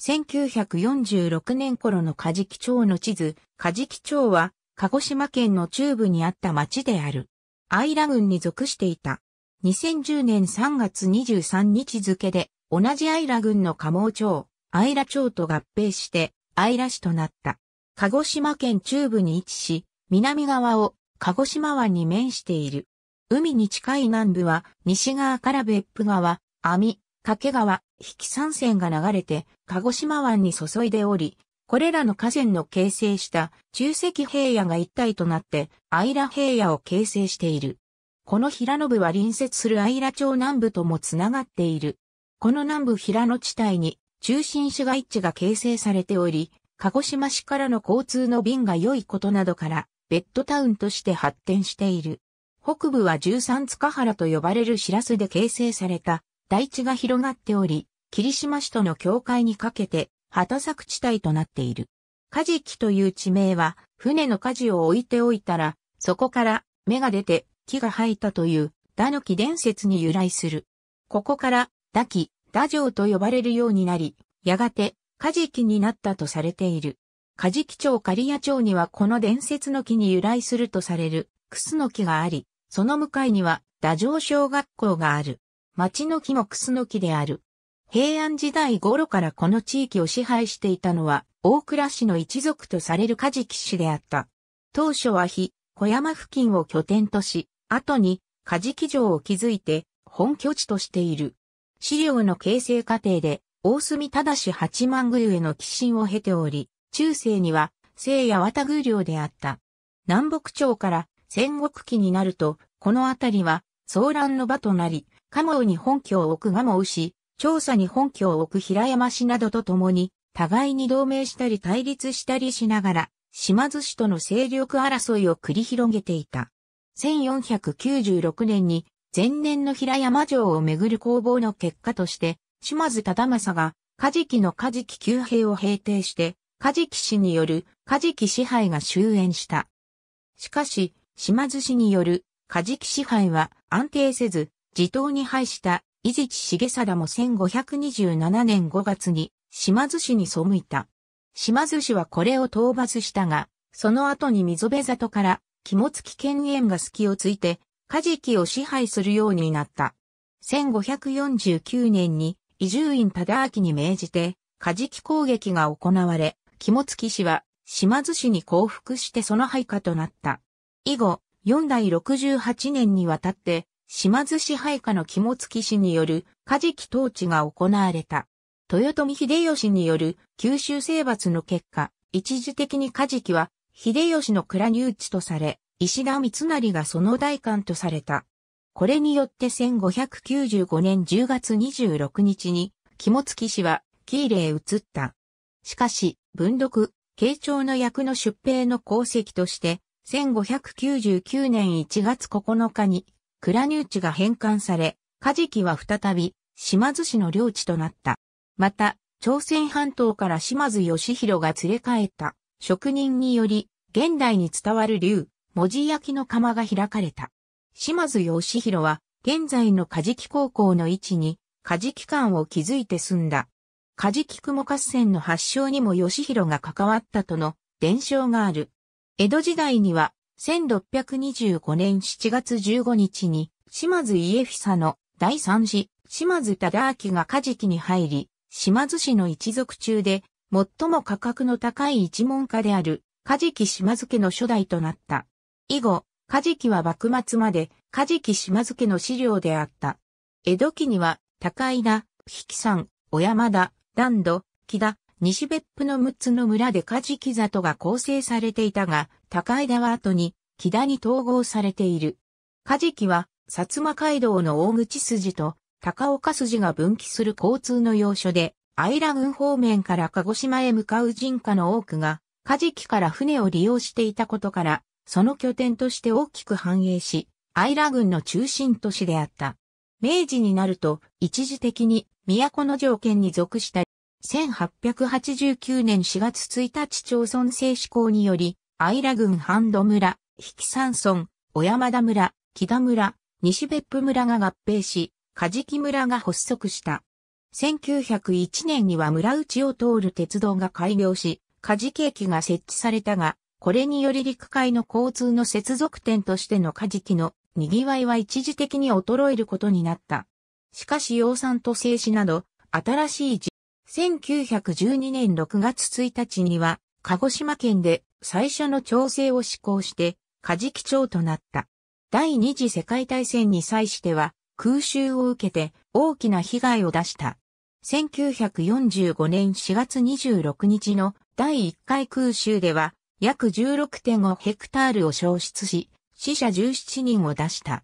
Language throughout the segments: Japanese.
1946年頃のカジキ町の地図、カジキ町は、鹿児島県の中部にあった町である。アイラ郡に属していた。2010年3月23日付で、同じアイラ郡の加毛町、アイラ町と合併して、アイラ市となった。鹿児島県中部に位置し、南側を鹿児島湾に面している。海に近い南部は、西側から別府川、網、掛川、引き山線が流れて、鹿児島湾に注いでおり、これらの河川の形成した中石平野が一体となって、イラ平野を形成している。この平野部は隣接するイ良町南部ともつながっている。この南部平野地帯に中心市街地が形成されており、鹿児島市からの交通の便が良いことなどから、ベッドタウンとして発展している。北部は十三塚原と呼ばれるシラスで形成された台地が広がっており、霧島市との境界にかけて、畑作地帯となっている。カジキという地名は、船の舵を置いておいたら、そこから芽が出て木が生えたという、ダヌキ伝説に由来する。ここから、ダキ、ダ城と呼ばれるようになり、やがて、カジキになったとされている。カジキ町リア町にはこの伝説の木に由来するとされる、クスの木があり、その向かいには、ダ城小学校がある。町の木もクスの木である。平安時代頃からこの地域を支配していたのは、大倉氏の一族とされるカジキ氏であった。当初は日、小山付近を拠点とし、後に、カジキ城を築いて、本拠地としている。資料の形成過程で、大隅し、八幡宮への寄進を経ており、中世には、聖夜綿宮領であった。南北朝から戦国期になると、この辺りは騒乱の場となり、蒲生に本拠を置く蒲生氏、調査に本拠を置く平山氏などと共に、互いに同盟したり対立したりしながら、島津氏との勢力争いを繰り広げていた。1496年に前年の平山城をめぐる攻防の結果として、島津忠政が、カジキのカジキ旧兵を平定して、カジキ氏によるカジキ支配が終焉した。しかし、島津氏によるカジキ支配は安定せず、自党に敗した伊地知重貞も1527年5月に島津市に背いた。島津市はこれを討伐したが、その後に溝辺里から肝付権縁が隙をついて、カジキを支配するようになった。1549年に伊集院忠明に命じて、カジキ攻撃が行われ、肝付氏は島津市に降伏してその配下となった。以後、4代68年にわたって、島津支配下の肝付氏によるカジキ統治が行われた。豊臣秀吉による九州征伐の結果、一時的にカジキは秀吉の蔵入地とされ、石田三成がその代官とされた。これによって1595年10月26日に、肝付氏は、ーレへ移った。しかし、文禄、慶長の役の出兵の功績として、1599年1月9日に、倉入地が返還され、カジキは再び、島津氏の領地となった。また、朝鮮半島から島津義弘が連れ帰った職人により、現代に伝わる竜、文字焼きの窯が開かれた。島津義弘は、現在のカジキ高校の位置に、カジキ館を築いて住んだ。カジキ雲合戦の発祥にも義弘が関わったとの伝承がある。江戸時代には、1625年7月15日に、島津家久の第三次、島津忠明が家敷に入り、島津氏の一族中で、最も価格の高い一門家である、家敷島津家の初代となった。以後、家敷は幕末まで、家敷島津家の資料であった。江戸期には、高井田、引山、小山田、段戸、木田、西別府の6つの村でカジキ里が構成されていたが、高枝は後に、木田に統合されている。カジキは、薩摩街道の大口筋と高岡筋が分岐する交通の要所で、イ良郡方面から鹿児島へ向かう人家の多くが、カジキから船を利用していたことから、その拠点として大きく繁栄し、イ良郡の中心都市であった。明治になると、一時的に都の条件に属した1889年4月1日町村制施行により、アイラ郡半戸村、引山村、小山田村、木田村、西別府村が合併し、カジキ村が発足した。1901年には村内を通る鉄道が開業し、カジキ駅が設置されたが、これにより陸海の交通の接続点としてのカジキの賑わいは一時的に衰えることになった。しかし養蚕と製紙など、新しい1912年6月1日には、鹿児島県で最初の調整を施行して、カジキ町となった。第二次世界大戦に際しては、空襲を受けて大きな被害を出した。1945年4月26日の第1回空襲では、約16.5ヘクタールを消失し、死者17人を出した。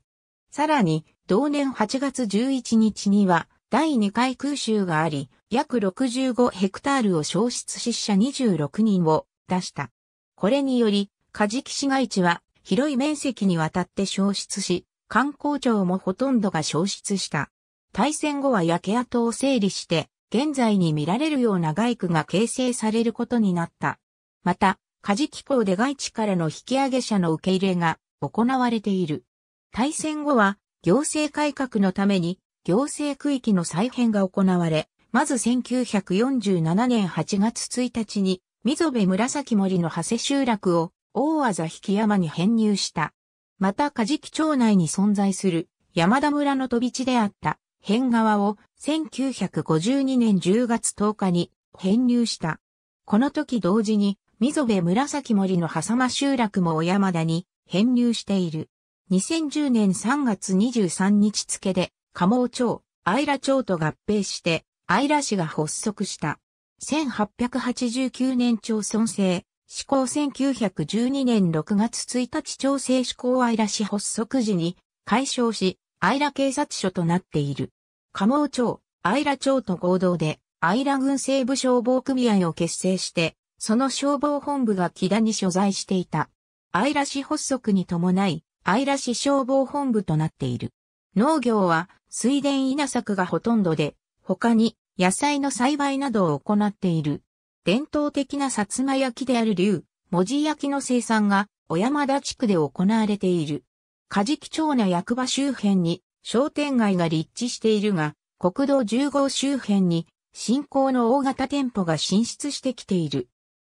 さらに、同年8月11日には、第2回空襲があり、約65ヘクタールを消失し死者26人を出した。これにより、カジキ市街地は広い面積にわたって消失し、観光庁もほとんどが消失した。大戦後は焼け跡を整理して、現在に見られるような外区が形成されることになった。また、カジキ港で外地からの引き上げ者の受け入れが行われている。大戦後は行政改革のために行政区域の再編が行われ、まず1947年8月1日に、溝部紫森の長谷集落を大技引山に編入した。また梶木町内に存在する山田村の飛び地であった辺川を1952年10月10日に編入した。この時同時に溝部紫森の狭間集落も小山田に編入している。2010年3月23日付で加生町、愛良町と合併して、愛良市が発足した。1889年町村制、施行1912年6月1日町政施行愛良市発足時に、解消し、愛良警察署となっている。加生町、愛良町と合同で、愛良軍西部消防組合を結成して、その消防本部が木田に所在していた。愛良市発足に伴い、愛良市消防本部となっている。農業は水田稲作がほとんどで、他に野菜の栽培などを行っている。伝統的な薩摩焼である竜、文字焼きの生産が小山田地区で行われている。カジキ町の役場周辺に商店街が立地しているが、国道10号周辺に新興の大型店舗が進出してきている。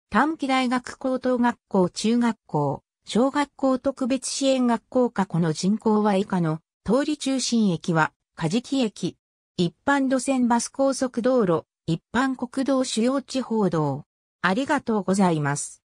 短期大学高等学校中学校、小学校特別支援学校かこの人口は以下の通り中心駅は、ジキ駅。一般路線バス高速道路、一般国道主要地方道。ありがとうございます。